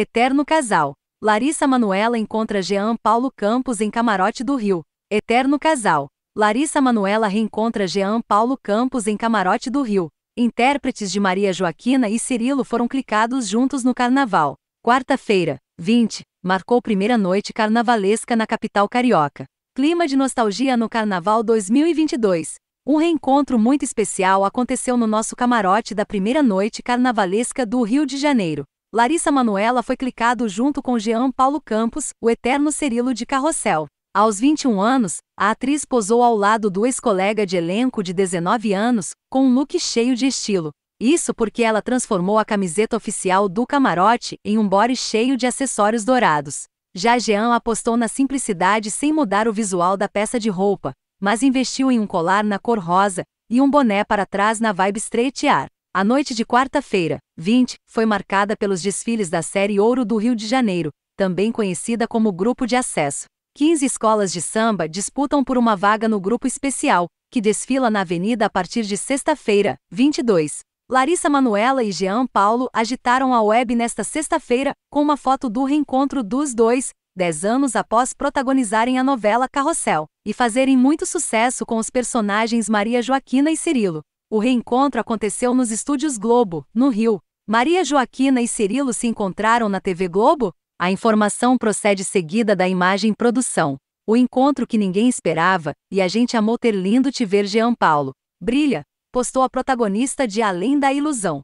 Eterno Casal. Larissa Manuela encontra Jean Paulo Campos em Camarote do Rio. Eterno Casal. Larissa Manuela reencontra Jean Paulo Campos em Camarote do Rio. Intérpretes de Maria Joaquina e Cirilo foram clicados juntos no carnaval. Quarta-feira, 20, marcou primeira noite carnavalesca na capital carioca. Clima de nostalgia no Carnaval 2022. Um reencontro muito especial aconteceu no nosso camarote da primeira noite carnavalesca do Rio de Janeiro. Larissa Manuela foi clicado junto com Jean Paulo Campos, o eterno Cirilo de Carrossel. Aos 21 anos, a atriz posou ao lado do ex-colega de elenco de 19 anos, com um look cheio de estilo. Isso porque ela transformou a camiseta oficial do camarote em um body cheio de acessórios dourados. Já Jean apostou na simplicidade sem mudar o visual da peça de roupa, mas investiu em um colar na cor rosa e um boné para trás na vibe straight a noite de quarta-feira, 20, foi marcada pelos desfiles da série Ouro do Rio de Janeiro, também conhecida como Grupo de Acesso. 15 escolas de samba disputam por uma vaga no grupo especial, que desfila na avenida a partir de sexta-feira, 22. Larissa Manuela e Jean Paulo agitaram a web nesta sexta-feira com uma foto do reencontro dos dois, dez anos após protagonizarem a novela Carrossel, e fazerem muito sucesso com os personagens Maria Joaquina e Cirilo. O reencontro aconteceu nos estúdios Globo, no Rio. Maria Joaquina e Cirilo se encontraram na TV Globo? A informação procede seguida da imagem produção. O encontro que ninguém esperava, e a gente amou ter lindo te ver Jean Paulo. Brilha, postou a protagonista de Além da Ilusão.